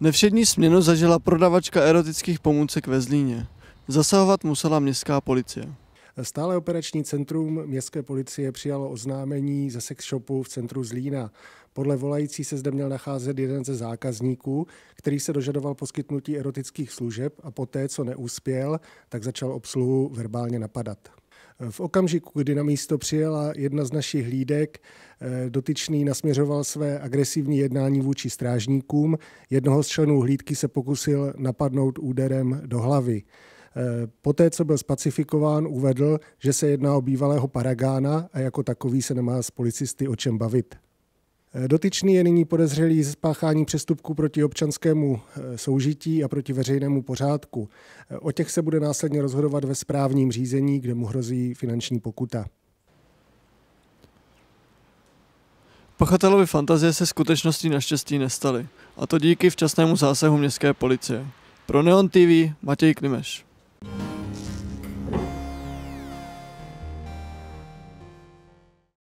Nevšední směnu zažila prodavačka erotických pomůcek ve Zlíně. Zasahovat musela městská policie. Stále operační centrum městské policie přijalo oznámení ze sex shopu v centru Zlína. Podle volající se zde měl nacházet jeden ze zákazníků, který se dožadoval poskytnutí erotických služeb a poté, co neúspěl, tak začal obsluhu verbálně napadat. V okamžiku, kdy na místo přijela jedna z našich hlídek, eh, dotyčný nasměřoval své agresivní jednání vůči strážníkům. Jednoho z členů hlídky se pokusil napadnout úderem do hlavy. Eh, poté, co byl spacifikován, uvedl, že se jedná o bývalého paragána a jako takový se nemá s policisty o čem bavit. Dotyčný je nyní podezřelý z spáchání přestupku proti občanskému eh, soužití a proti veřejnému pořádku. Eh, o těch se bude následně rozhodovat ve správním řízení, kde mu hrozí finanční pokuta. Pachatelovi fantazie se skutečností naštěstí nestaly, a to díky včasnému zásahu městské policie. Pro Neon TV Matěj Klimeš.